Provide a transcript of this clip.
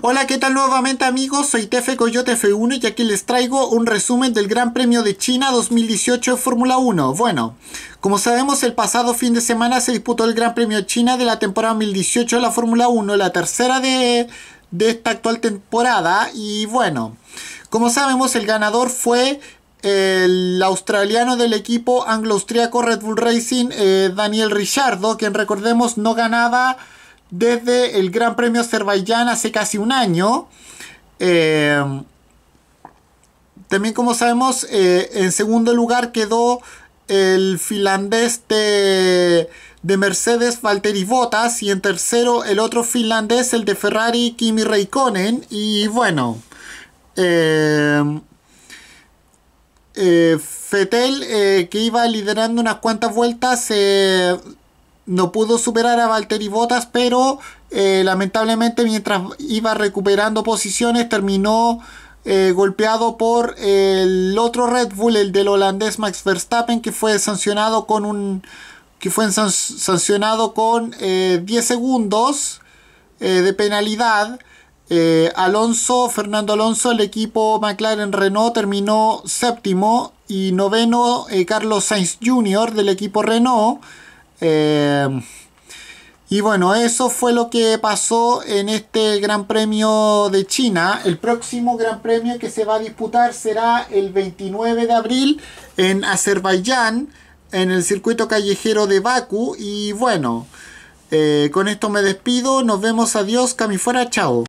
Hola, ¿qué tal nuevamente amigos? Soy Tefe Coyote F1 y aquí les traigo un resumen del Gran Premio de China 2018 de Fórmula 1. Bueno, como sabemos el pasado fin de semana se disputó el Gran Premio de China de la temporada 2018 de la Fórmula 1, la tercera de, esta actual temporada y bueno, como sabemos el ganador fue el australiano del equipo anglo austríaco Red Bull Racing, eh, Daniel Ricciardo, quien recordemos no ganaba desde el Gran Premio Azerbaiyán hace casi un año. Em, también, como sabemos, eh, en segundo lugar quedó el finlandés de, Mercedes, Valtteri Bottas, y en tercero el otro finlandés, el de Ferrari, Kimi Raikkonen. Y bueno, Fetel, em, eh, eh, que iba liderando unas cuantas vueltas, no pudo superar a Valtteri Bottas, pero eh, lamentablemente mientras iba recuperando posiciones terminó eh, golpeado por el otro Red Bull, el del holandés Max Verstappen, que fue sancionado con un que fue sancionado con 10 eh, segundos de penalidad. Alonso, Fernando Alonso, el equipo McLaren Renault terminó séptimo y noveno Carlos Sainz Jr. del equipo Renault. Em, y bueno, eso fue lo que pasó en este Gran Premio de China. El próximo Gran Premio que se va a disputar será el 29 de abril en Azerbaiyán, en el circuito callejero de Baku. Y bueno, eh, con esto me despido. Nos vemos. Adiós. fuera, Chao.